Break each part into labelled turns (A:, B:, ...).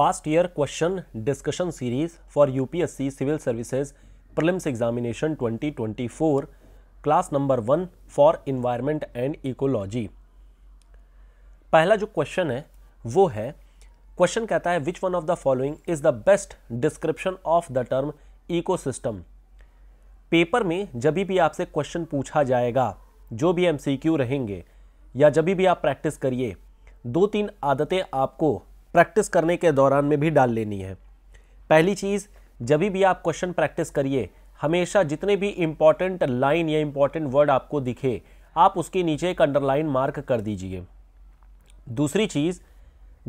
A: Past year question discussion series for UPSC civil services Prelims examination 2024 class number one for environment and ecology पहला जो question है वो है question कहता है which one of the following is the best description of the term ecosystem paper में जब भी आपसे क्वेश्चन पूछा जाएगा जो भी एमसीक्यू रहेंगे या जब भी आप प्रैक्टिस करिए दो तीन आदतें आपको प्रैक्टिस करने के दौरान में भी डाल लेनी है पहली चीज़ जब भी आप क्वेश्चन प्रैक्टिस करिए हमेशा जितने भी इम्पॉर्टेंट लाइन या इम्पॉर्टेंट वर्ड आपको दिखे आप उसके नीचे एक अंडरलाइन मार्क कर दीजिए दूसरी चीज़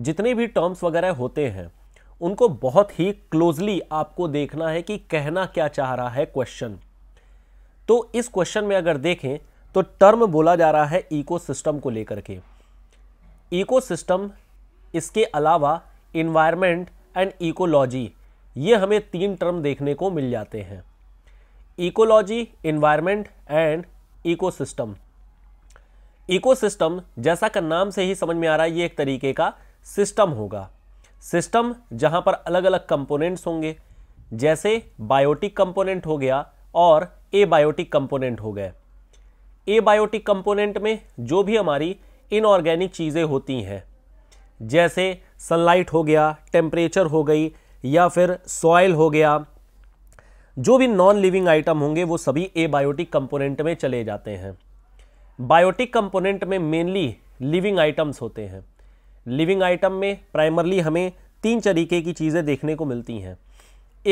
A: जितने भी टर्म्स वगैरह होते हैं उनको बहुत ही क्लोजली आपको देखना है कि कहना क्या चाह रहा है क्वेश्चन तो इस क्वेश्चन में अगर देखें तो टर्म बोला जा रहा है इकोसिस्टम को लेकर के इकोसिस्टम इसके अलावा इन्वायरमेंट एंड इकोलॉजी ये हमें तीन टर्म देखने को मिल जाते हैं ecology environment and ecosystem ecosystem जैसा का नाम से ही समझ में आ रहा है ये एक तरीके का सिस्टम होगा सिस्टम जहाँ पर अलग अलग कंपोनेंट्स होंगे जैसे बायोटिक कंपोनेंट हो गया और ए बायोटिक कंपोनेंट हो गए ए बायोटिक कंपोनेंट में जो भी हमारी इनऑर्गेनिक चीज़ें होती हैं जैसे सनलाइट हो गया टेम्परेचर हो गई या फिर सॉयल हो गया जो भी नॉन लिविंग आइटम होंगे वो सभी एबायोटिक कंपोनेंट में चले जाते हैं बायोटिक कंपोनेंट में मेनली लिविंग आइटम्स होते हैं लिविंग आइटम में प्राइमरली हमें तीन तरीके की चीज़ें देखने को मिलती हैं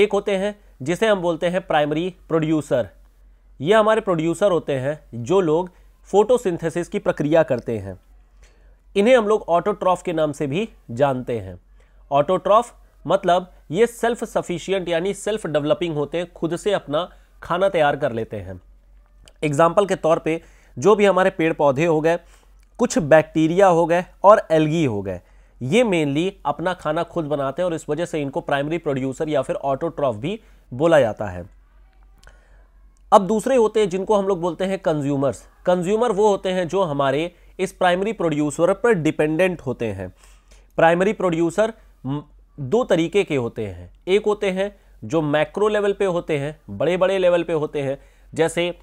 A: एक होते हैं जिसे हम बोलते हैं प्राइमरी प्रोड्यूसर ये हमारे प्रोड्यूसर होते हैं जो लोग फोटोसिंथेसिस की प्रक्रिया करते हैं इन्हें हम लोग ऑटोट्रॉफ के नाम से भी जानते हैं ऑटोट्रॉफ मतलब ये सेल्फ सफिशियंट यानी सेल्फ डेवलपिंग होते हैं खुद से अपना खाना तैयार कर लेते हैं एग्जाम्पल के तौर पे जो भी हमारे पेड़ पौधे हो गए कुछ बैक्टीरिया हो गए और एल्गी हो गए ये मेनली अपना खाना खुद बनाते हैं और इस वजह से इनको प्राइमरी प्रोड्यूसर या फिर ऑटोट्रॉफ भी बोला जाता है अब दूसरे होते हैं जिनको हम लोग बोलते हैं कंज्यूमर्स कंज्यूमर वो होते हैं जो हमारे इस प्राइमरी प्रोड्यूसर पर डिपेंडेंट होते हैं प्राइमरी प्रोड्यूसर दो तरीके के होते हैं एक होते हैं जो मैक्रो लेवल पे होते हैं बड़े बड़े लेवल पे होते हैं जैसे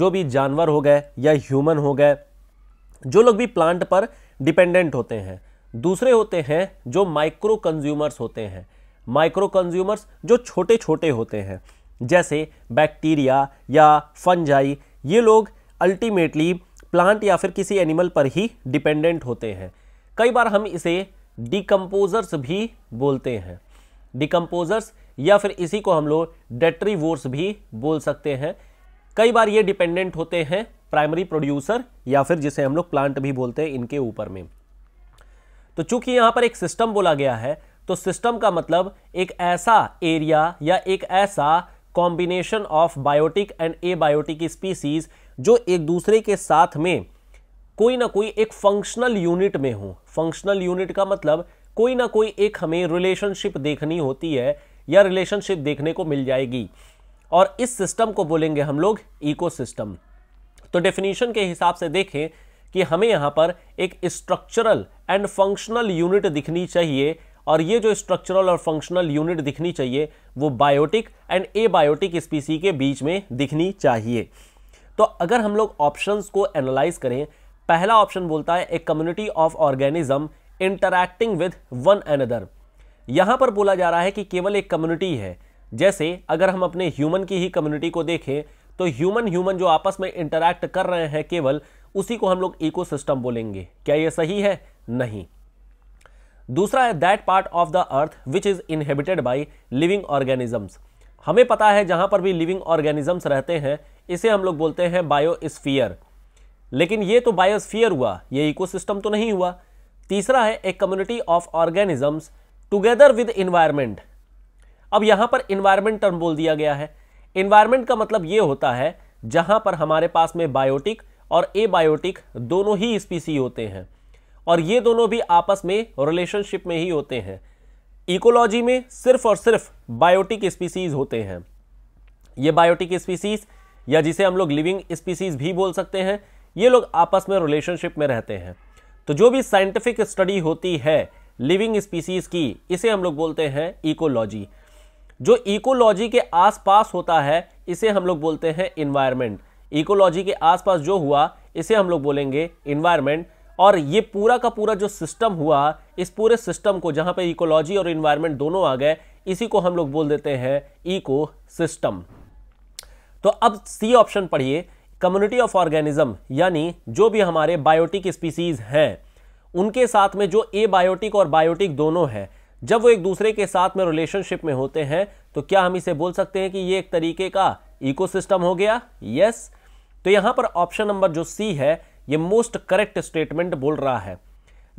A: जो भी जानवर हो गए या ह्यूमन हो गए जो लोग भी प्लांट पर डिपेंडेंट होते हैं दूसरे होते हैं जो माइक्रो कंज्यूमर्स होते हैं माइक्रो कंज्यूमर्स जो छोटे छोटे होते हैं जैसे बैक्टीरिया या फंजाई ये लोग अल्टीमेटली प्लांट या फिर किसी एनिमल पर ही डिपेंडेंट होते हैं कई बार हम इसे डिकम्पोजर्स भी बोलते हैं डिकम्पोजर्स या फिर इसी को हम लोग डेट्रीवोर्स भी बोल सकते हैं कई बार ये डिपेंडेंट होते हैं प्राइमरी प्रोड्यूसर या फिर जिसे हम लोग प्लांट भी बोलते हैं इनके ऊपर में तो चूंकि यहाँ पर एक सिस्टम बोला गया है तो सिस्टम का मतलब एक ऐसा एरिया या एक ऐसा combination of biotic and abiotic species जो एक दूसरे के साथ में कोई ना कोई एक फंक्शनल यूनिट में हो फंक्शनल यूनिट का मतलब कोई ना कोई एक हमें रिलेशनशिप देखनी होती है या रिलेशनशिप देखने को मिल जाएगी और इस सिस्टम को बोलेंगे हम लोग इकोसिस्टम तो डेफिनेशन के हिसाब से देखें कि हमें यहाँ पर एक स्ट्रक्चरल एंड फंक्शनल यूनिट दिखनी चाहिए और ये जो स्ट्रक्चरल और फंक्शनल यूनिट दिखनी चाहिए वो बायोटिक एंड ए स्पीसी के बीच में दिखनी चाहिए तो अगर हम लोग ऑप्शंस को एनालाइज करें पहला ऑप्शन बोलता है a community of organism interacting with one another यहाँ पर बोला जा रहा है कि केवल एक कम्युनिटी है जैसे अगर हम अपने ह्यूमन की ही कम्युनिटी को देखें तो ह्यूमन ह्यूमन जो आपस में इंटरैक्ट कर रहे हैं केवल उसी को हम लोग इको बोलेंगे क्या यह सही है नहीं दूसरा है that part of the earth which is inhabited by living organisms हमें पता है जहां पर भी लिविंग ऑर्गेनिजम्स रहते हैं इसे हम लोग बोलते हैं बायोस्फीयर लेकिन ये तो बायोस्फीयर हुआ ये इकोसिस्टम तो नहीं हुआ तीसरा है a community of organisms together with environment अब यहाँ पर इन्वायरमेंट टर्म बोल दिया गया है इन्वायरमेंट का मतलब ये होता है जहाँ पर हमारे पास में बायोटिक और ए बायोटिक दोनों ही स्पीसी होते हैं और ये दोनों भी आपस में रिलेशनशिप में ही होते हैं इकोलॉजी में सिर्फ और सिर्फ बायोटिक स्पीसीज होते हैं ये बायोटिक स्पीसीज या जिसे हम लोग लिविंग स्पीसीज भी बोल सकते हैं ये लोग आपस में रिलेशनशिप में रहते हैं तो जो भी साइंटिफिक स्टडी होती है लिविंग स्पीसीज की इसे हम लोग बोलते हैं इकोलॉजी जो इकोलॉजी के आसपास होता है इसे हम लोग बोलते हैं इन्वायरमेंट इकोलॉजी के आसपास जो हुआ इसे हम लोग बोलेंगे इन्वायरमेंट और ये पूरा का पूरा जो सिस्टम हुआ इस पूरे सिस्टम को जहाँ पे इकोलॉजी और इन्वायरमेंट दोनों आ गए इसी को हम लोग बोल देते हैं इको सिस्टम तो अब सी ऑप्शन पढ़िए कम्युनिटी ऑफ ऑर्गेनिज्म यानी जो भी हमारे बायोटिक स्पीसीज हैं उनके साथ में जो ए बायोटिक और बायोटिक दोनों है जब वो एक दूसरे के साथ में रिलेशनशिप में होते हैं तो क्या हम इसे बोल सकते हैं कि ये एक तरीके का इकोसिस्टम हो गया यस yes. तो यहां पर ऑप्शन नंबर जो सी है ये मोस्ट करेक्ट स्टेटमेंट बोल रहा है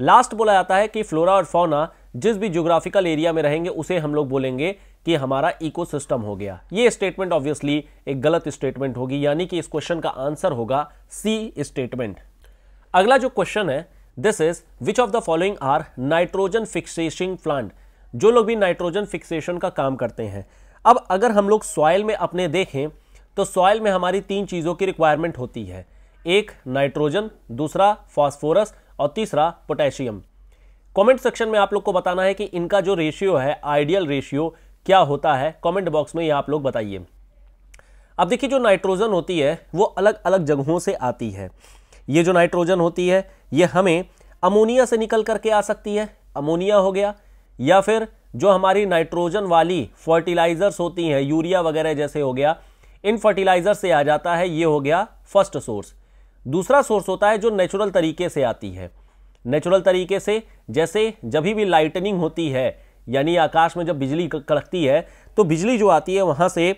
A: लास्ट बोला जाता है कि फ्लोरा और फौना जिस भी जोग्राफिकल एरिया में रहेंगे उसे हम लोग बोलेंगे कि हमारा इकोसिस्टम हो गया ये स्टेटमेंट ऑब्वियसली एक गलत स्टेटमेंट होगी यानी कि इस क्वेश्चन का आंसर होगा सी स्टेटमेंट अगला जो क्वेश्चन है this is which of the following are nitrogen fixation plant जो लोग भी नाइट्रोजन फिक्सेशन का काम करते हैं अब अगर हम लोग सॉयल में अपने देखें तो सॉयल में हमारी तीन चीज़ों की रिक्वायरमेंट होती है एक नाइट्रोजन दूसरा फॉस्फोरस और तीसरा पोटेशियम कमेंट सेक्शन में आप लोग को बताना है कि इनका जो रेशियो है आइडियल रेशियो क्या होता है कमेंट बॉक्स में ये आप लोग बताइए अब देखिए जो नाइट्रोजन होती है वो अलग अलग जगहों से आती है ये जो नाइट्रोजन होती है ये हमें अमोनिया से निकल करके आ सकती है अमोनिया हो गया या फिर जो हमारी नाइट्रोजन वाली फर्टिलाइज़र्स होती हैं यूरिया वगैरह जैसे हो गया इन फर्टिलाइज़र से आ जाता है ये हो गया फर्स्ट सोर्स दूसरा सोर्स होता है जो नेचुरल तरीके से आती है नेचुरल तरीके से जैसे जब भी लाइटनिंग होती है यानी आकाश में जब बिजली कड़कती है तो बिजली जो आती है वहाँ से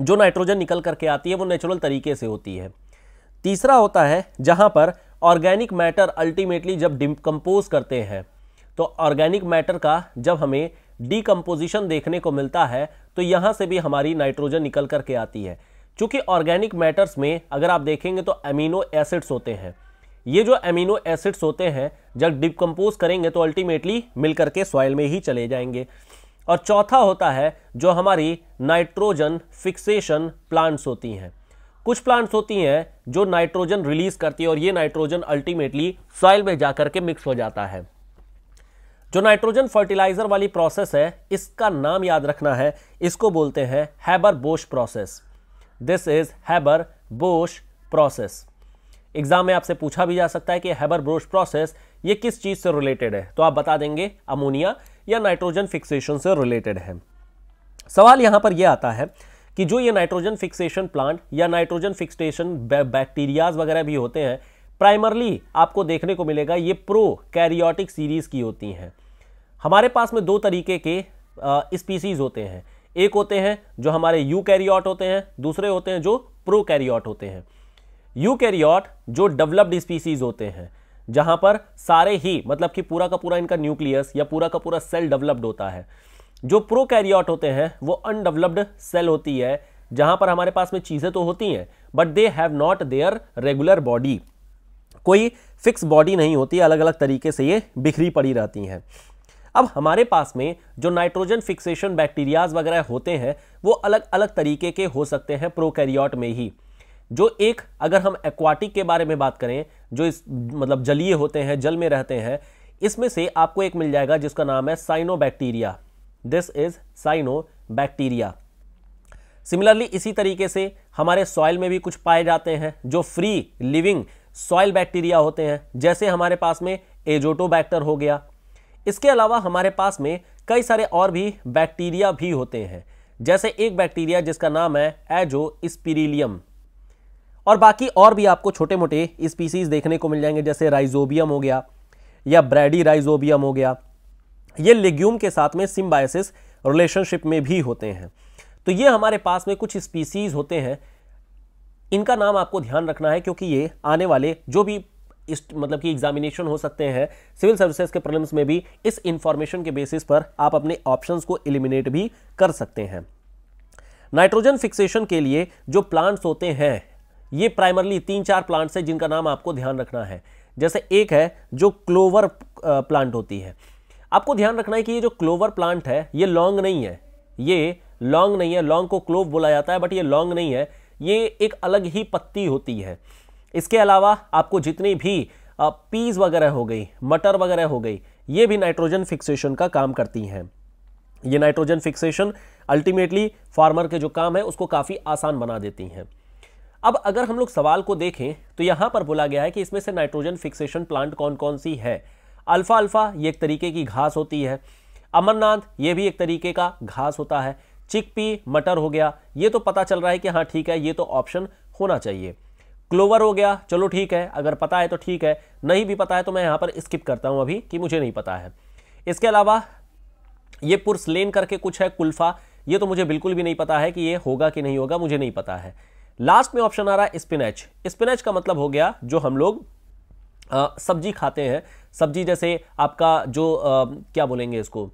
A: जो नाइट्रोजन निकल करके आती है वो नेचुरल तरीके से होती है तीसरा होता है जहाँ पर ऑर्गेनिक मैटर अल्टीमेटली जब डिकम्पोज करते हैं तो ऑर्गेनिक मैटर का जब हमें डिकम्पोजिशन देखने को मिलता है तो यहाँ से भी हमारी नाइट्रोजन निकल करके आती है चूँकि ऑर्गेनिक मैटर्स में अगर आप देखेंगे तो अमीनो एसिड्स होते हैं ये जो एमिनो एसिड्स होते हैं जब डिकम्पोज करेंगे तो अल्टीमेटली मिल करके सॉइल में ही चले जाएंगे और चौथा होता है जो हमारी नाइट्रोजन फिक्सेशन प्लांट्स होती हैं कुछ प्लांट्स होती हैं जो नाइट्रोजन रिलीज करती है और ये नाइट्रोजन अल्टीमेटली सॉइल में जा करके मिक्स हो जाता है जो नाइट्रोजन फर्टिलाइजर वाली प्रोसेस है इसका नाम याद रखना है इसको बोलते हैं Haber Bosch process this is Haber Bosch process exam में आपसे पूछा भी जा सकता है कि हैबर ब्रोश प्रोसेस ये किस चीज़ से रिलेटेड है तो आप बता देंगे अमोनिया या नाइट्रोजन फिक्सेशन से रिलेटेड है सवाल यहाँ पर यह आता है कि जो ये नाइट्रोजन फिक्सेशन प्लांट या नाइट्रोजन फिक्सेशन बैक्टीरियाज वगैरह भी होते हैं प्राइमरली आपको देखने को मिलेगा ये प्रो कैरियोटिक सीरीज़ की होती हैं हमारे पास में दो तरीके के स्पीसीज़ होते हैं एक होते हैं जो हमारे यू कैरियोट होते हैं दूसरे होते हैं जो प्रो कैरियोट होते हैं यूकैरियोट जो डेवलप्ड स्पीसीज होते हैं जहां पर सारे ही मतलब कि पूरा का पूरा इनका न्यूक्लियस या पूरा का पूरा सेल डेवलप्ड होता है जो प्रोकैरियोट होते हैं वो अनडेवलप्ड सेल होती है जहां पर हमारे पास में चीज़ें तो होती हैं but they have not there regular body कोई फिक्स बॉडी नहीं होती अलग अलग तरीके से ये बिखरी पड़ी रहती हैं अब हमारे पास में जो नाइट्रोजन फिक्सेशन बैक्टीरियाज वगैरह होते हैं वो अलग अलग तरीके के हो सकते हैं प्रोकैरियोट में ही जो एक अगर हम एक्वाटिक के बारे में बात करें जो इस मतलब जलीय होते हैं जल में रहते हैं इसमें से आपको एक मिल जाएगा जिसका नाम है cyanobacteria this is cyano bacteria similarly इसी तरीके से हमारे सॉइल में भी कुछ पाए जाते हैं जो फ्री लिविंग सॉइल बैक्टीरिया होते हैं जैसे हमारे पास में एजोटोबैक्टर हो गया इसके अलावा हमारे पास में कई सारे और भी बैक्टीरिया भी होते हैं जैसे एक बैक्टीरिया जिसका नाम है एजो स्पिरिलियम और बाकी और भी आपको छोटे मोटे स्पीसीज देखने को मिल जाएंगे जैसे राइजोबियम हो गया या ब्रैडी राइजोबियम हो गया ये लेग्यूम के साथ में सिम्बायसिस रिलेशनशिप में भी होते हैं तो ये हमारे पास में कुछ स्पीसीज होते हैं इनका नाम आपको ध्यान रखना है क्योंकि ये आने वाले जो भी इस मतलब कि एग्जामिनेशन हो सकते हैं सिविल सर्विसेज के प्रॉब्लम्स में भी इस इंफॉर्मेशन के बेसिस पर आप अपने ऑप्शंस को एलिमिनेट भी कर सकते हैं नाइट्रोजन फिक्सेशन के लिए जो प्लांट्स होते हैं ये प्राइमरली तीन चार प्लांट्स हैं जिनका नाम आपको ध्यान रखना है जैसे एक है जो क्लोवर प्लांट होती है आपको ध्यान रखना है कि ये जो क्लोवर प्लांट है ये लॉन्ग नहीं है ये लॉन्ग नहीं है लॉन्ग को क्लोव बोला जाता है बट ये लॉन्ग नहीं है ये एक अलग ही पत्ती होती है इसके अलावा आपको जितनी भी पीज वगैरह हो गई मटर वगैरह हो गई ये भी नाइट्रोजन फिक्सेशन का काम करती हैं ये नाइट्रोजन फिक्सेशन अल्टीमेटली फार्मर के जो काम है उसको काफ़ी आसान बना देती हैं अब अगर हम लोग सवाल को देखें तो यहाँ पर बोला गया है कि इसमें से नाइट्रोजन फिक्सेशन प्लांट कौन कौन सी है अल्फा अल्फा ये एक तरीके की घास होती है अमरनाथ ये भी एक तरीके का घास होता है चिकपी मटर हो गया ये तो पता चल रहा है कि हाँ ठीक है ये तो ऑप्शन होना चाहिए क्लोवर हो गया चलो ठीक है अगर पता है तो ठीक है नहीं भी पता है तो मैं यहाँ पर स्किप करता हूँ अभी कि मुझे नहीं पता है इसके अलावा ये पुरस्लेन करके कुछ है कुल्फा ये तो मुझे बिल्कुल भी नहीं पता है कि ये होगा कि नहीं होगा मुझे नहीं पता है लास्ट में ऑप्शन आ रहा है स्पिनच स्पिनच का मतलब हो गया जो हम लोग सब्जी खाते हैं सब्जी जैसे आपका जो आ, क्या बोलेंगे इसको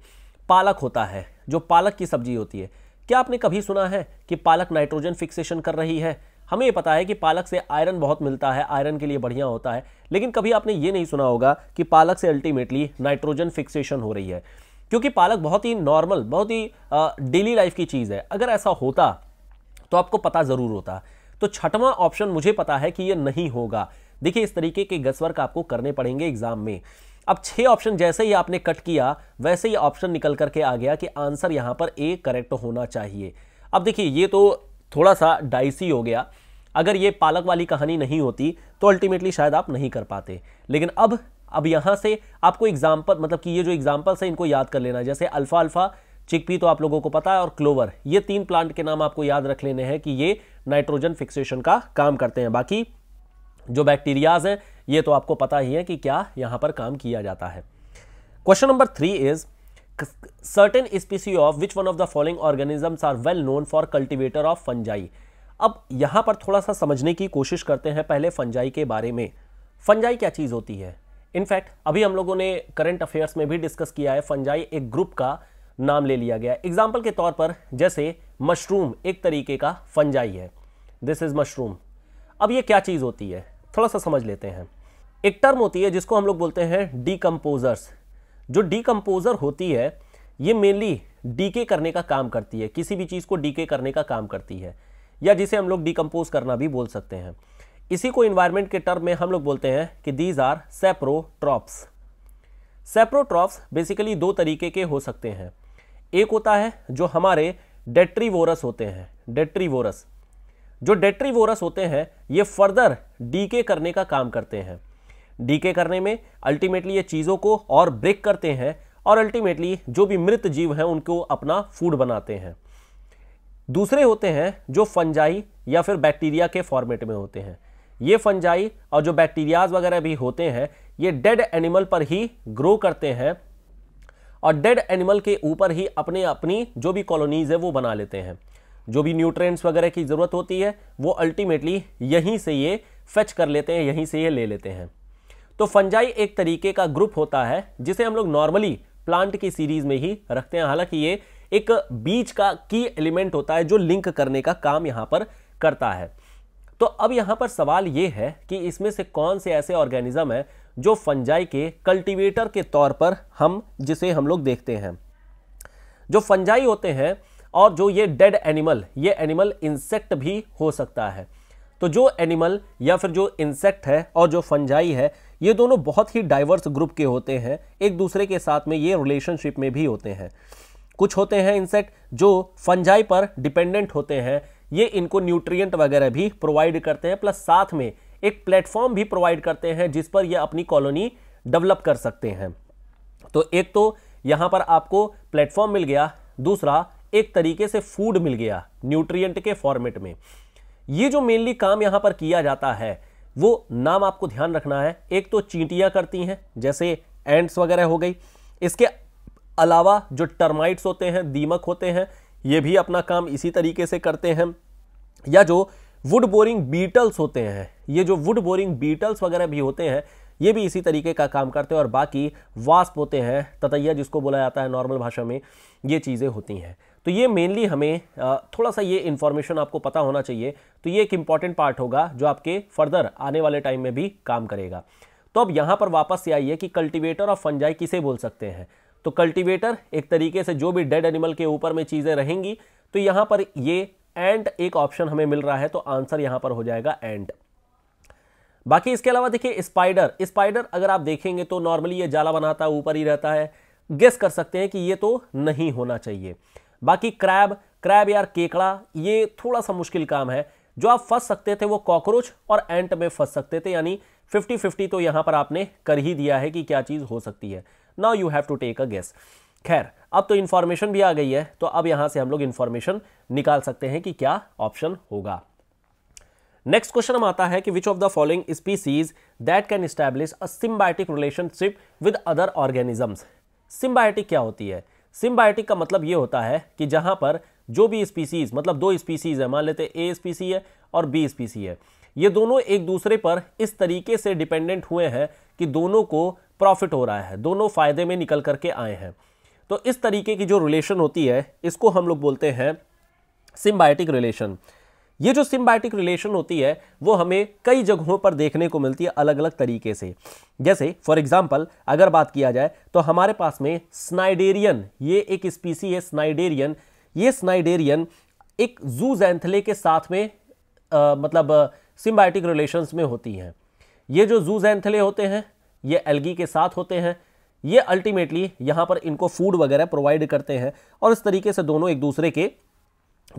A: पालक होता है जो पालक की सब्जी होती है क्या आपने कभी सुना है कि पालक नाइट्रोजन फिक्सेशन कर रही है हमें ये पता है कि पालक से आयरन बहुत मिलता है आयरन के लिए बढ़िया होता है लेकिन कभी आपने ये नहीं सुना होगा कि पालक से अल्टीमेटली नाइट्रोजन फिक्सेशन हो रही है क्योंकि पालक बहुत ही नॉर्मल बहुत ही डेली लाइफ की चीज़ है अगर ऐसा होता तो आपको पता ज़रूर होता तो छठवां ऑप्शन मुझे पता है कि ये नहीं होगा देखिए इस तरीके के गसवर्क आपको करने पड़ेंगे एग्जाम में अब छह ऑप्शन जैसे ही आपने कट किया वैसे ही ऑप्शन निकल करके आ गया कि आंसर यहां पर ए करेक्ट होना चाहिए अब देखिए ये तो थोड़ा सा डाइसी हो गया अगर ये पालक वाली कहानी नहीं होती तो अल्टीमेटली शायद आप नहीं कर पाते लेकिन अब अब यहां से आपको एग्जाम्पल मतलब कि ये जो एग्जाम्पल्स हैं इनको याद कर लेना जैसे अल्फ़ा अल्फ़ा चिकपी तो आप लोगों को पता है और क्लोवर ये तीन प्लांट के नाम आपको याद रख लेने हैं कि ये नाइट्रोजन फिक्सेशन का काम करते हैं बाकी जो बैक्टीरियाज हैं ये तो आपको पता ही है कि क्या यहाँ पर काम किया जाता है question number three is certain specie of which one of the following organisms are well known for cultivator of fungi अब यहाँ पर थोड़ा सा समझने की कोशिश करते हैं पहले फंजाई के बारे में फंजाई क्या चीज़ होती है इनफैक्ट अभी हम लोगों ने करंट अफेयर्स में भी डिस्कस किया है फंजाई एक ग्रुप का नाम ले लिया गया एग्जाम्पल के तौर पर जैसे मशरूम एक तरीके का फंजाई है दिस इज़ मशरूम अब ये क्या चीज़ होती है थोड़ा सा समझ लेते हैं एक टर्म होती है जिसको हम लोग बोलते हैं डीकम्पोज़र्स जो डीकम्पोज़र होती है ये मेनली डीके करने का काम करती है किसी भी चीज़ को डीके करने का काम करती है या जिसे हम लोग डिकम्पोज करना भी बोल सकते हैं इसी को इन्वायरमेंट के टर्म में हम लोग बोलते हैं कि these are saprotrophs saprotrophs basically दो तरीके के हो सकते हैं एक होता है जो हमारे डेट्रीवोरस होते हैं डेट्रीवोरस जो डेट्रीवोरस होते हैं ये फर्दर डीके करने का काम करते हैं डीके करने में अल्टीमेटली ये चीज़ों को और ब्रेक करते हैं और अल्टीमेटली जो भी मृत जीव हैं उनको अपना फूड बनाते हैं दूसरे होते हैं जो फंजाई या फिर बैक्टीरिया के फॉर्मेट में होते हैं ये फंजाई और जो बैक्टीरियाज वगैरह भी होते हैं ये डेड एनिमल पर ही ग्रो करते हैं और डेड एनिमल के ऊपर ही अपने अपनी जो भी कॉलोनीज़ है वो बना लेते हैं जो भी न्यूट्रेंट्स वगैरह की ज़रूरत होती है वो अल्टीमेटली यहीं से ये फेच कर लेते हैं यहीं से ये ले लेते हैं तो फंजाई एक तरीके का ग्रुप होता है जिसे हम लोग नॉर्मली प्लांट की सीरीज में ही रखते हैं हालांकि ये एक बीज का की एलिमेंट होता है जो लिंक करने का काम यहाँ पर करता है तो अब यहाँ पर सवाल ये है कि इसमें से कौन से ऐसे ऑर्गेनिज्म हैं जो फंजाई के कल्टीवेटर के तौर पर हम जिसे हम लोग देखते हैं जो फंजाई होते हैं और जो ये डेड एनिमल ये एनिमल इंसेक्ट भी हो सकता है तो जो एनिमल या फिर जो इंसेक्ट है और जो फंजाई है ये दोनों बहुत ही डाइवर्स ग्रुप के होते हैं एक दूसरे के साथ में ये रिलेशनशिप में भी होते हैं कुछ होते हैं इंसेक्ट जो फंजाई पर डिपेंडेंट होते हैं ये इनको न्यूट्रिएंट वगैरह भी प्रोवाइड करते हैं प्लस साथ में एक प्लेटफॉर्म भी प्रोवाइड करते हैं जिस पर यह अपनी कॉलोनी डेवलप कर सकते हैं तो एक तो यहाँ पर आपको प्लेटफॉर्म मिल गया दूसरा एक तरीके से फूड मिल गया न्यूट्रिएंट के फॉर्मेट में ये जो मेनली काम यहाँ पर किया जाता है वो नाम आपको ध्यान रखना है एक तो चींटियाँ करती हैं जैसे एंड्स वगैरह हो गई इसके अलावा जो टर्माइट्स होते हैं दीमक होते हैं ये भी अपना काम इसी तरीके से करते हैं या जो वुड बोरिंग बीटल्स होते हैं ये जो वुड बोरिंग बीटल्स वगैरह भी होते हैं ये भी इसी तरीके का काम करते हैं और बाकी वास्प होते हैं ततैया जिसको बोला जाता है नॉर्मल भाषा में ये चीज़ें होती हैं तो ये मेनली हमें थोड़ा सा ये इन्फॉर्मेशन आपको पता होना चाहिए तो ये एक इम्पॉर्टेंट पार्ट होगा जो आपके फर्दर आने वाले टाइम में भी काम करेगा तो अब यहाँ पर वापस से आइए कि कल्टिवेटर ऑफ फंजाई किसे बोल सकते हैं तो कल्टिवेटर एक तरीके से जो भी डेड एनिमल के ऊपर में चीज़ें रहेंगी तो यहाँ पर ये एंड एक ऑप्शन हमें मिल रहा है तो आंसर यहां पर हो जाएगा एंड बाकी इसके अलावा देखिए स्पाइडर स्पाइडर अगर आप देखेंगे तो नॉर्मली ये जाला बनाता है ऊपर ही रहता है गेस कर सकते हैं कि ये तो नहीं होना चाहिए बाकी क्रैब क्रैब यार केकड़ा ये थोड़ा सा मुश्किल काम है जो आप फंस सकते थे वो कॉकरोच और एंट में फंस सकते थे यानी फिफ्टी फिफ्टी तो यहां पर आपने कर ही दिया है कि क्या चीज़ हो सकती है now you have to take a guess खैर अब तो इन्फॉर्मेशन भी आ गई है तो अब यहां से हम लोग इन्फॉर्मेशन निकाल सकते हैं कि क्या ऑप्शन होगा नेक्स्ट क्वेश्चन हम आता है कि which of the following species that can establish a symbiotic relationship with other organisms symbiotic क्या होती है सिम्बायोटिक का मतलब ये होता है कि जहां पर जो भी स्पीसीज मतलब दो स्पीसीज है मान लेते ए स्पीसी है और बी स्पीसी है ये दोनों एक दूसरे पर इस तरीके से डिपेंडेंट हुए हैं कि दोनों को प्रॉफिट हो रहा है दोनों फायदे में निकल करके आए हैं तो इस तरीके की जो रिलेशन होती है इसको हम लोग बोलते हैं सिम्बायोटिक रिलेशन ये जो सिम्बायोटिक रिलेशन होती है वो हमें कई जगहों पर देखने को मिलती है अलग अलग तरीके से जैसे फॉर एग्जांपल अगर बात किया जाए तो हमारे पास में स्नाइडेरियन ये एक स्पीसी है स्नाइडेरियन ये स्नाइडेरियन एक जू जैंथले के साथ में आ, मतलब सिम्बायोटिक रिलेशन में होती हैं ये जो जू जैंथले होते हैं ये एल्गी के साथ होते हैं ये अल्टीमेटली यहाँ पर इनको फूड वगैरह प्रोवाइड करते हैं और इस तरीके से दोनों एक दूसरे के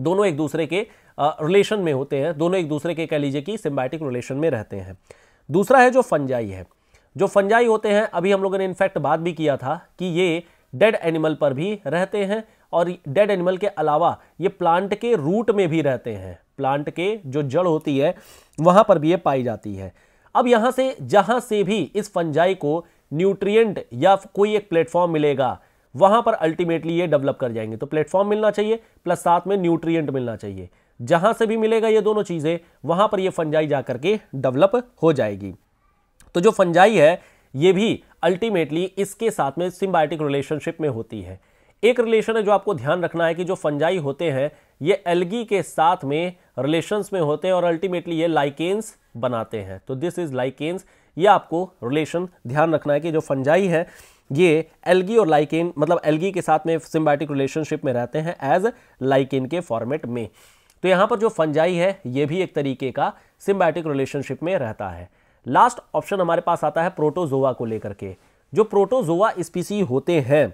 A: दोनों एक दूसरे के रिलेशन में होते हैं दोनों एक दूसरे के कह लीजिए कि सिम्बैटिक रिलेशन में रहते हैं दूसरा है जो फंजाई है जो फंजाई होते हैं अभी हम लोगों ने इनफैक्ट बात भी किया था कि ये डेड एनिमल पर भी रहते हैं और डेड एनिमल के अलावा ये प्लांट के रूट में भी रहते हैं प्लांट के जो जड़ होती है वहाँ पर भी ये पाई जाती है अब यहाँ से जहाँ से भी इस फंजाई को न्यूट्रिएंट या कोई एक प्लेटफॉर्म मिलेगा वहां पर अल्टीमेटली ये डेवलप कर जाएंगे तो प्लेटफॉर्म मिलना चाहिए प्लस साथ में न्यूट्रिएंट मिलना चाहिए जहां से भी मिलेगा ये दोनों चीज़ें वहां पर ये फंजाई जाकर के डेवलप हो जाएगी तो जो फंजाई है ये भी अल्टीमेटली इसके साथ में सिम्बायोटिक रिलेशनशिप में होती है एक रिलेशन है जो आपको ध्यान रखना है कि जो फंजाई होते हैं ये एल्गी के साथ में रिलेशंस में होते हैं और अल्टीमेटली ये लाइकेंस बनाते हैं तो दिस इज लाइकेंस ये आपको रिलेशन ध्यान रखना है कि जो फंजाई है ये एल्गी और लाइकेन मतलब एल्गी के साथ में सिम्बायोटिक रिलेशनशिप में रहते हैं एज लाइकेन के फॉर्मेट में तो यहाँ पर जो फंजाई है ये भी एक तरीके का सिम्बायोटिक रिलेशनशिप में रहता है लास्ट ऑप्शन हमारे पास आता है प्रोटोजोआ को लेकर के जो प्रोटोजोआ स्पीसी होते हैं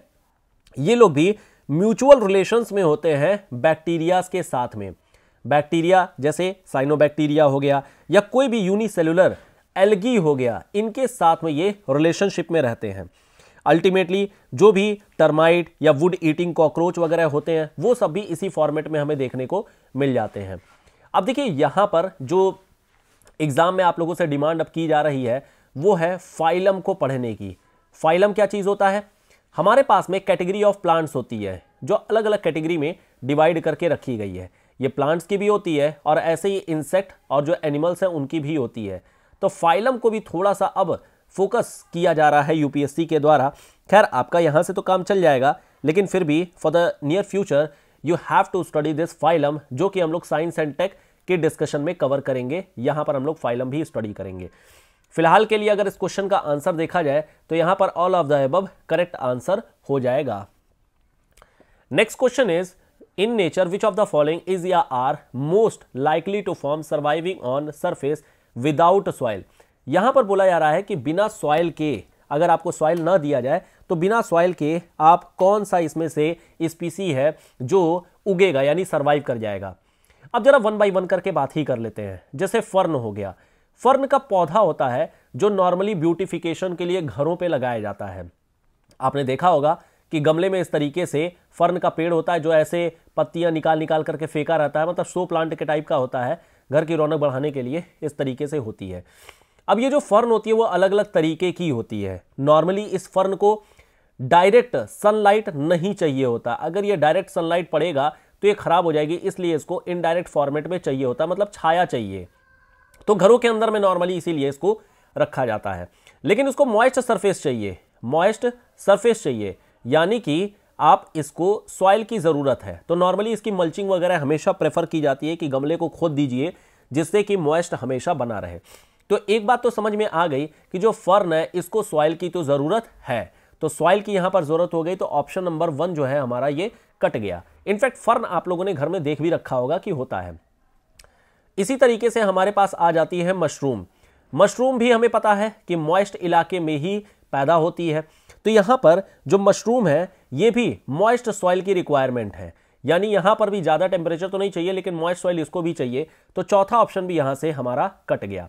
A: ये लोग भी म्यूचुअल रिलेशंस में होते हैं बैक्टीरियाज के साथ में बैक्टीरिया जैसे साइनोबैक्टीरिया हो गया या कोई भी यूनिसेलुलर एल्गी हो गया इनके साथ में ये रिलेशनशिप में रहते हैं अल्टीमेटली जो भी टर्माइट या वुड ईटिंग कॉकरोच वगैरह होते हैं वो सब भी इसी फॉर्मेट में हमें देखने को मिल जाते हैं अब देखिए यहाँ पर जो एग्ज़ाम में आप लोगों से डिमांड अब की जा रही है वो है फाइलम को पढ़ने की फाइलम क्या चीज़ होता है हमारे पास में कैटेगरी ऑफ प्लांट्स होती है जो अलग अलग कैटेगरी में डिवाइड करके रखी गई है ये प्लांट्स की भी होती है और ऐसे ही इंसेक्ट और जो एनिमल्स हैं उनकी भी होती है तो फाइलम को भी थोड़ा सा अब फोकस किया जा रहा है यूपीएससी के द्वारा खैर आपका यहाँ से तो काम चल जाएगा लेकिन फिर भी for the near future you have to study this phylum जो कि हम लोग साइंस एंड टेक के डिस्कशन में कवर करेंगे यहाँ पर हम लोग फाइलम भी स्टडी करेंगे फिलहाल के लिए अगर इस क्वेश्चन का आंसर देखा जाए तो यहाँ पर all of the above correct answer हो जाएगा next question is in nature which of the following is या are most likely to form surviving on surface without soil यहां पर बोला जा रहा है कि बिना सॉइल के अगर आपको सॉइल ना दिया जाए तो बिना सॉइल के आप कौन सा इसमें से स्पीसी है जो उगेगा यानी सर्वाइव कर जाएगा अब जरा वन बाई वन करके बात ही कर लेते हैं जैसे फर्न हो गया फर्न का पौधा होता है जो नॉर्मली ब्यूटिफिकेशन के लिए घरों पे लगाया जाता है आपने देखा होगा कि गमले में इस तरीके से फर्न का पेड़ होता है जो ऐसे पत्तियां निकाल निकाल करके फेंका रहता है मतलब शो प्लांट के टाइप का होता है घर की रौनक बढ़ाने के लिए इस तरीके से होती है अब ये जो फर्न होती है वो अलग अलग तरीके की होती है नॉर्मली इस फर्न को डायरेक्ट सनलाइट नहीं चाहिए होता अगर ये डायरेक्ट सनलाइट पड़ेगा तो ये ख़राब हो जाएगी इसलिए इसको इनडायरेक्ट फॉर्मेट में चाहिए होता मतलब छाया चाहिए तो घरों के अंदर में नॉर्मली इसीलिए इसको रखा जाता है लेकिन उसको मॉइस्ट सरफेस चाहिए मॉइस्ट सरफेस चाहिए यानी कि आप इसको सॉइल की ज़रूरत है तो नॉर्मली इसकी मल्चिंग वगैरह हमेशा प्रेफर की जाती है कि गमले को खोद दीजिए जिससे कि मॉइस्ट हमेशा बना रहे तो एक बात तो समझ में आ गई कि जो फर्न है इसको सॉइल की तो ज़रूरत है तो सॉइल की यहाँ पर ज़रूरत हो गई तो ऑप्शन नंबर वन जो है हमारा ये कट गया इनफैक्ट फर्न आप लोगों ने घर में देख भी रखा होगा कि होता है इसी तरीके से हमारे पास आ जाती है मशरूम मशरूम भी हमें पता है कि मॉइस्ट इलाके में ही पैदा होती है तो यहाँ पर जो मशरूम है ये भी मॉइस्ट सॉइल की रिक्वायरमेंट है यानी यहाँ पर भी ज़्यादा टेम्परेचर तो नहीं चाहिए लेकिन मॉइस्ट सॉइल इसको भी चाहिए तो चौथा ऑप्शन भी यहाँ से हमारा कट गया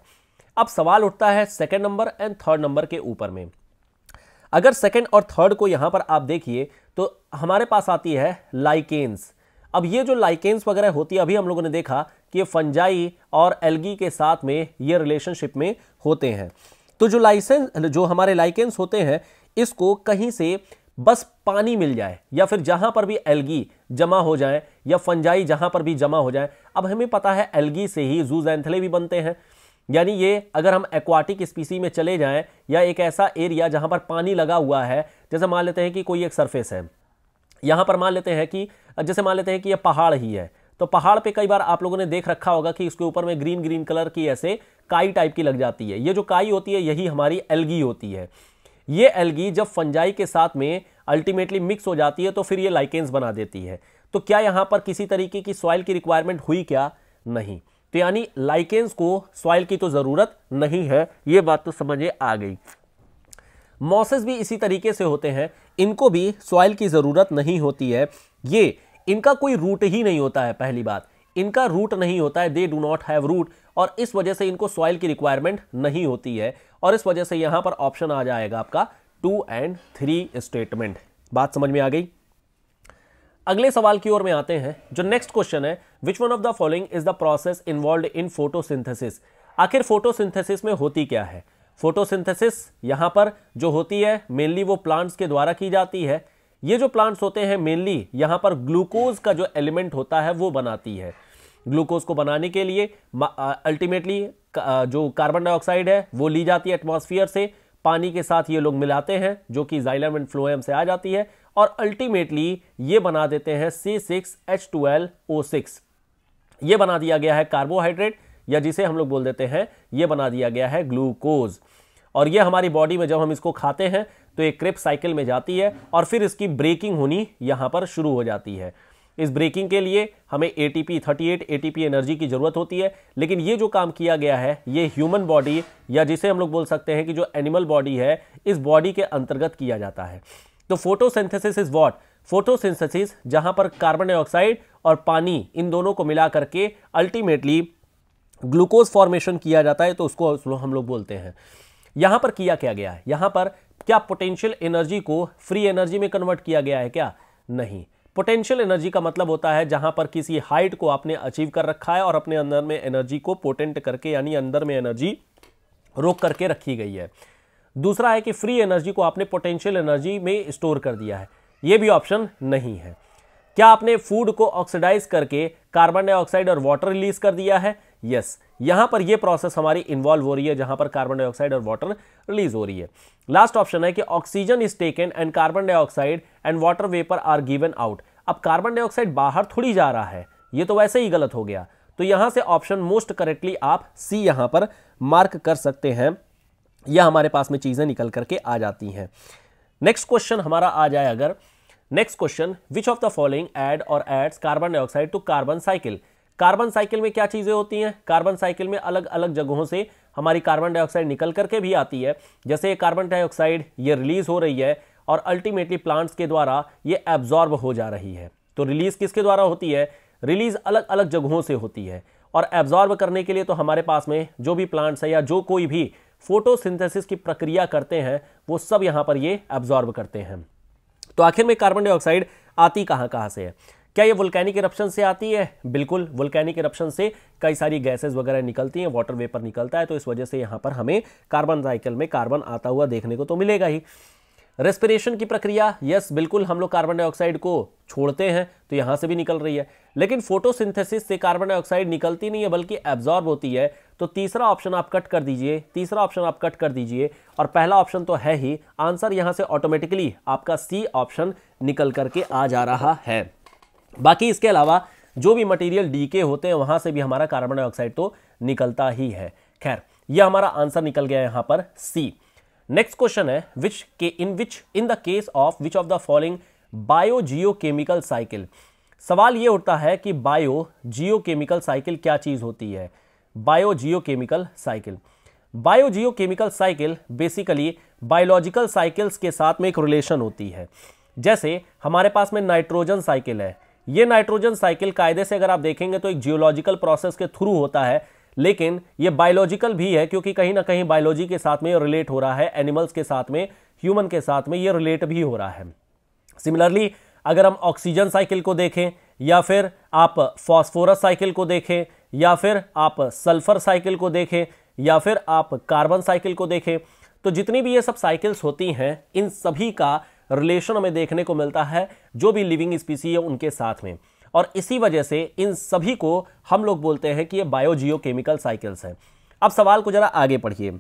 A: अब सवाल उठता है second number and third number के ऊपर में अगर सेकेंड और थर्ड को यहाँ पर आप देखिए तो हमारे पास आती है लाइकेंस अब ये जो लाइकेंस वगैरह होती है अभी हम लोगों ने देखा कि ये फंजाई और एल्गी के साथ में ये रिलेशनशिप में होते हैं तो जो लाइसेंस जो हमारे लाइकेंस होते हैं इसको कहीं से बस पानी मिल जाए या फिर जहां पर भी एल्गी जमा हो जाए या फंजाई जहां पर भी जमा हो जाए अब हमें पता है एलगी से ही जूजैंथले भी बनते हैं यानी ये अगर हम एक्वाटिक स्पीसी में चले जाएं या एक ऐसा एरिया जहां पर पानी लगा हुआ है जैसे मान लेते हैं कि कोई एक सरफेस है यहां पर मान लेते हैं कि जैसे मान लेते हैं कि यह पहाड़ ही है तो पहाड़ पे कई बार आप लोगों ने देख रखा होगा कि इसके ऊपर में ग्रीन ग्रीन कलर की ऐसे काई टाइप की लग जाती है ये जो काई होती है यही हमारी एलगी होती है ये एलगी जब फंजाई के साथ में अल्टीमेटली मिक्स हो जाती है तो फिर ये लाइकेंस बना देती है तो क्या यहाँ पर किसी तरीके की सॉइल की रिक्वायरमेंट हुई क्या नहीं तो यानी लाइकेंस को सॉइल की तो ज़रूरत नहीं है ये बात तो समझे आ गई मॉसेस भी इसी तरीके से होते हैं इनको भी सॉइल की ज़रूरत नहीं होती है ये इनका कोई रूट ही नहीं होता है पहली बात इनका रूट नहीं होता है they do not have root और इस वजह से इनको सॉइल की रिक्वायरमेंट नहीं होती है और इस वजह से यहां पर ऑप्शन आ जाएगा आपका टू एंड थ्री स्टेटमेंट बात समझ में आ गई अगले सवाल की ओर में आते हैं जो नेक्स्ट क्वेश्चन है which one of the following is the process involve in photosynthesis आखिर फोटोसिंथेसिस में होती क्या है फोटोसिंथेसिस यहाँ पर जो होती है मेनली वो प्लांट्स के द्वारा की जाती है ये जो प्लांट्स होते हैं मेनली यहाँ पर ग्लूकोज का जो एलिमेंट होता है वो बनाती है ग्लूकोज को बनाने के लिए अल्टीमेटली जो कार्बन डाइऑक्साइड है वो ली जाती है एटमोसफियर से पानी के साथ ये लोग मिलाते हैं जो कि जाइलम एंड फ्लोएम से आ जाती है और अल्टीमेटली ये बना देते हैं C six H O six ये बना दिया गया है कार्बोहाइड्रेट या जिसे हम लोग बोल देते हैं ये बना दिया गया है ग्लूकोज और ये हमारी बॉडी में जब हम इसको खाते हैं तो एक क्रिप साइकिल में जाती है और फिर इसकी ब्रेकिंग होनी यहाँ पर शुरू हो जाती है इस ब्रेकिंग के लिए हमें एटीपी 38 एटीपी एनर्जी की ज़रूरत होती है लेकिन ये जो काम किया गया है ये ह्यूमन बॉडी या जिसे हम लोग बोल सकते हैं कि जो एनिमल बॉडी है इस बॉडी के अंतर्गत किया जाता है तो फोटोसिंथेसिस इज वॉट फोटोसिंथेसिस जहां पर कार्बन डाइऑक्साइड और पानी इन दोनों को मिला करके अल्टीमेटली ग्लूकोज फॉर्मेशन किया जाता है तो उसको हम लोग बोलते हैं यहाँ पर किया क्या गया है यहाँ पर क्या पोटेंशियल एनर्जी को फ्री एनर्जी में कन्वर्ट किया गया है क्या नहीं पोटेंशियल एनर्जी का मतलब होता है जहां पर किसी हाइट को आपने अचीव कर रखा है और अपने अंदर में एनर्जी को पोटेंट करके यानी अंदर में एनर्जी रोक करके रखी गई है दूसरा है कि फ्री एनर्जी को आपने पोटेंशियल एनर्जी में स्टोर कर दिया है ये भी ऑप्शन नहीं है क्या आपने फूड को ऑक्सीडाइज करके कार्बन डाइऑक्साइड और वाटर रिलीज कर दिया है यस यहां पर यह प्रोसेस हमारी इन्वॉल्व हो रही है जहां पर कार्बन डाइऑक्साइड और वाटर रिलीज हो रही है लास्ट ऑप्शन है कि oxygen is taken and carbon dioxide and water vapour are given out अब कार्बन डाइऑक्साइड बाहर थोड़ी जा रहा है ये तो वैसे ही गलत हो गया तो यहां से ऑप्शन मोस्ट करेक्टली आप सी यहां पर मार्क कर सकते हैं यह हमारे पास में चीजें निकल करके आ जाती हैं नेक्स्ट क्वेश्चन हमारा आ जाए अगर next question which of the following add और adds carbon dioxide to carbon cycle carbon cycle में क्या चीज़ें होती हैं कार्बन साइकिल में अलग अलग जगहों से हमारी कार्बन डाइऑक्साइड निकल करके भी आती है जैसे ये कार्बन डाइऑक्साइड ये रिलीज़ हो रही है और अल्टीमेटली प्लांट्स के द्वारा ये एब्जॉर्ब हो जा रही है तो रिलीज़ किसके द्वारा होती है रिलीज़ अलग अलग जगहों से होती है और एब्जॉर्ब करने के लिए तो हमारे पास में जो भी प्लांट्स है या जो कोई भी फोटोसिंथेसिस की प्रक्रिया करते हैं वो सब यहाँ पर ये एब्जॉर्ब करते हैं तो आखिर में कार्बन डाइऑक्साइड आती कहाँ कहाँ से है क्या ये वुल्कैनिक इरप्शन से आती है बिल्कुल वुल्कैनिक इरप्शन से कई सारी गैसेज वगैरह निकलती हैं वाटर वेपर निकलता है तो इस वजह से यहाँ पर हमें कार्बन साइकिल में कार्बन आता हुआ देखने को तो मिलेगा ही रेस्पिरेशन की प्रक्रिया यस बिल्कुल हम लोग कार्बन डाइऑक्साइड को छोड़ते हैं तो यहाँ से भी निकल रही है लेकिन फोटोसिंथेसिस से कार्बन डाइऑक्साइड निकलती नहीं है बल्कि एब्जॉर्ब होती है तो तीसरा ऑप्शन आप कट कर दीजिए तीसरा ऑप्शन आप कट कर दीजिए और पहला ऑप्शन तो है ही आंसर यहाँ से ऑटोमेटिकली आपका सी ऑप्शन निकल करके आ जा रहा है बाकी इसके अलावा जो भी मटेरियल डीके होते हैं वहाँ से भी हमारा कार्बन डाइऑक्साइड तो निकलता ही है खैर यह हमारा आंसर निकल गया यहाँ पर सी नेक्स्ट क्वेश्चन है विच के in which in the case of which of the following bio geo chemical cycle सवाल ये उठता है कि बायो जियो केमिकल साइकिल क्या चीज़ होती है bio geo chemical cycle bio geo chemical cycle basically biological cycles के साथ में एक रिलेशन होती है जैसे हमारे पास में नाइट्रोजन साइकिल है ये नाइट्रोजन साइकिल कायदे से अगर आप देखेंगे तो एक जियोलॉजिकल प्रोसेस के थ्रू होता है लेकिन ये बायोलॉजिकल भी है क्योंकि कहीं ना कहीं बायोलॉजी के साथ में ये रिलेट हो रहा है एनिमल्स के साथ में ह्यूमन के साथ में ये रिलेट भी हो रहा है सिमिलरली अगर हम ऑक्सीजन साइकिल को देखें या फिर आप फॉस्फोरस साइकिल को देखें या फिर आप सल्फर साइकिल को देखें या फिर आप कार्बन साइकिल को देखें तो जितनी भी ये सब साइकिल्स होती हैं इन सभी का रिलेशन हमें देखने को मिलता है जो भी लिविंग स्पीसी है उनके साथ में और इसी वजह से इन सभी को हम लोग बोलते हैं कि ये बायोजियो केमिकल साइकिल्स हैं अब सवाल को ज़रा आगे पढ़िए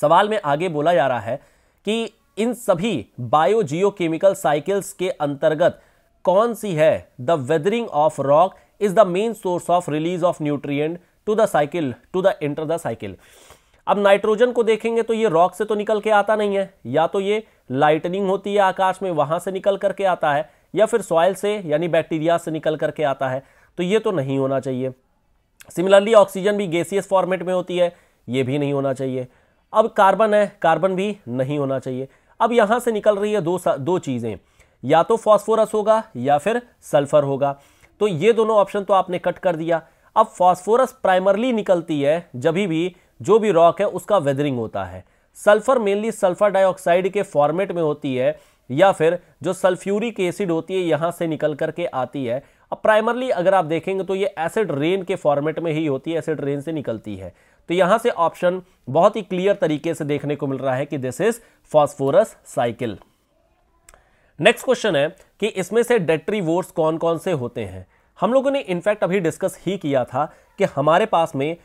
A: सवाल में आगे बोला जा रहा है कि इन सभी बायोजियो केमिकल साइकिल्स के अंतर्गत कौन सी है the weathering of rock is the main source of release of nutrient to the cycle to the inter the cycle अब नाइट्रोजन को देखेंगे तो ये रॉक से तो निकल के आता नहीं है या तो ये लाइटनिंग होती है आकाश में वहां से निकल करके आता है या फिर सॉयल से यानी बैक्टीरिया से निकल करके आता है तो ये तो नहीं होना चाहिए सिमिलरली ऑक्सीजन भी गैसियस फॉर्मेट में होती है ये भी नहीं होना चाहिए अब कार्बन है कार्बन भी नहीं होना चाहिए अब यहाँ से निकल रही है दो दो चीज़ें या तो फॉस्फोरस होगा या फिर सल्फर होगा तो ये दोनों ऑप्शन तो आपने कट कर दिया अब फॉस्फोरस प्राइमरली निकलती है जब भी जो भी रॉक है उसका वेदरिंग होता है सल्फर मेनली सल्फर डाइऑक्साइड के फॉर्मेट में होती है या फिर जो सल्फ्यूरिक एसिड होती है यहाँ से निकल करके आती है अब प्राइमरली अगर आप देखेंगे तो ये एसिड रेन के फॉर्मेट में ही होती है एसिड रेन से निकलती है तो यहाँ से ऑप्शन बहुत ही क्लियर तरीके से देखने को मिल रहा है कि this is phosphorus cycle next question है कि इसमें से वोर्स कौन कौन से होते हैं हम लोगों ने इनफैक्ट अभी डिस्कस ही किया था कि हमारे पास में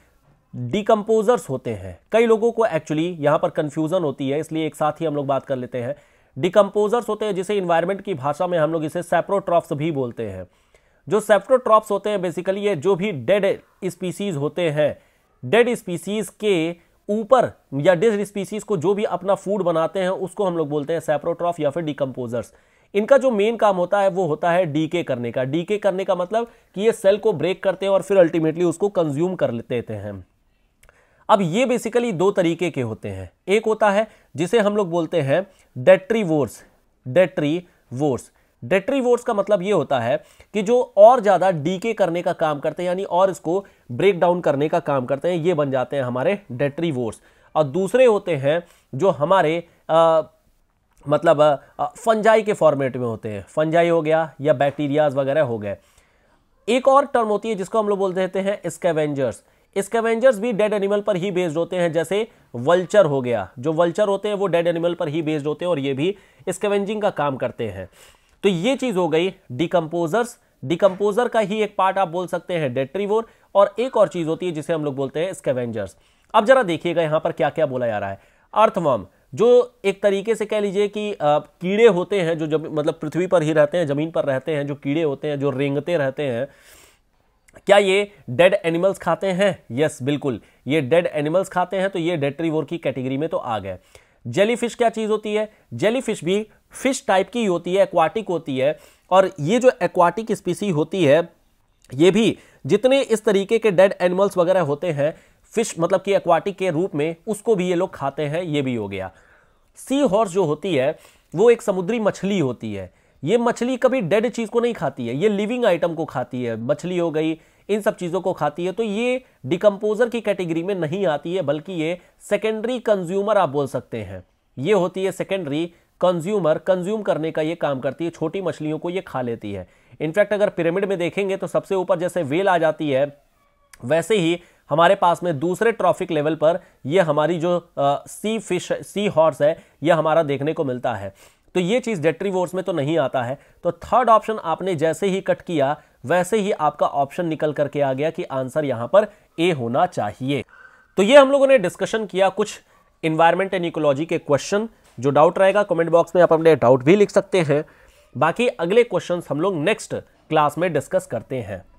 A: डिकम्पोजर्स होते हैं कई लोगों को एक्चुअली यहां पर कंफ्यूजन होती है इसलिए एक साथ ही हम लोग बात कर लेते हैं डिकम्पोजर्स होते हैं जिसे इन्वायरमेंट की भाषा में हम लोग इसे सेप्रोट्रॉप्स भी बोलते हैं जो सेप्रोट्रॉप्स होते हैं बेसिकली ये जो भी डेड स्पीसीज होते हैं डेड स्पीसीज के ऊपर या डेड स्पीसीज को जो भी अपना फूड बनाते हैं उसको हम लोग बोलते हैं सेप्रोट्रॉफ या फिर डिकम्पोजर्स इनका जो मेन काम होता है वो होता है डीके करने का डीके करने का मतलब कि ये सेल को ब्रेक करते हैं और फिर अल्टीमेटली उसको कंज्यूम कर लेते हैं अब ये बेसिकली दो तरीके के होते हैं एक होता है जिसे हम लोग बोलते हैं detritivores detritivores detritivores का मतलब ये होता है कि जो और ज़्यादा डीके करने का काम करते हैं यानी और इसको ब्रेक डाउन करने का काम करते हैं ये बन जाते हैं हमारे डेट्री वोर्स और दूसरे होते हैं जो हमारे आ, मतलब फंजाई के फॉर्मेट में होते हैं फंजाई हो गया या बैक्टीरियाज वगैरह हो गए एक और टर्म होती है जिसको हम लोग बोल देते हैं स्केवेंजर्स स्केवेंजर्स भी डेड एनिमल पर ही बेस्ड होते हैं जैसे वल्चर हो गया जो वल्चर होते हैं वो डेड एनिमल पर ही बेस्ड होते हैं और ये भी स्केवेंजिंग का काम करते हैं तो ये चीज़ हो गई डिकम्पोजर्स डिकम्पोजर का ही एक पार्ट आप बोल सकते हैं डेट्रीवोर और एक और चीज़ होती है जिसे हम लोग बोलते हैं स्केवेंजर्स अब जरा देखिएगा यहां पर क्या क्या बोला जा रहा है अर्थवॉर्म जो एक तरीके से कह लीजिए कि कीड़े होते हैं जो जब मतलब पृथ्वी पर ही रहते हैं ज़मीन पर रहते हैं जो कीड़े होते हैं जो रेंगते रहते हैं क्या ये डेड एनिमल्स खाते हैं यस बिल्कुल ये डेड एनिमल्स खाते हैं तो ये डेट्रीवोर की कैटेगरी में तो आ गए जेलीफिश क्या चीज़ होती है जेलीफिश भी फिश टाइप की होती है एक्वाटिक होती है और ये जो एक्वाटिक स्पीसी होती है ये भी जितने इस तरीके के डेड एनिमल्स वगैरह होते हैं फिश मतलब कि एक्वाटिक के रूप में उसको भी ये लोग खाते हैं ये भी हो गया सी हॉर्स जो होती है वो एक समुद्री मछली होती है ये मछली कभी डेड चीज़ को नहीं खाती है ये लिविंग आइटम को खाती है मछली हो गई इन सब चीज़ों को खाती है तो ये डिकम्पोजर की कैटेगरी में नहीं आती है बल्कि ये सेकेंडरी कंज्यूमर आप बोल सकते हैं ये होती है सेकेंडरी कंज्यूमर कंज्यूम करने का ये काम करती है छोटी मछलियों को ये खा लेती है इनफैक्ट अगर पिरामिड में देखेंगे तो सबसे ऊपर जैसे वेल आ जाती है वैसे ही हमारे पास में दूसरे ट्रॉफिक लेवल पर यह हमारी जो आ, सी फिश सी हॉर्स है यह हमारा देखने को मिलता है तो ये चीज़ डेट्री वोर्स में तो नहीं आता है तो थर्ड ऑप्शन आपने जैसे ही कट किया वैसे ही आपका ऑप्शन निकल करके आ गया कि आंसर यहां पर ए होना चाहिए तो ये हम लोगों ने डिस्कशन किया कुछ इन्वायरमेंट एंड इकोलॉजी के क्वेश्चन जो डाउट रहेगा कमेंट बॉक्स में आप अपने डाउट भी लिख सकते हैं बाकी अगले क्वेश्चन हम लोग नेक्स्ट क्लास में डिस्कस करते हैं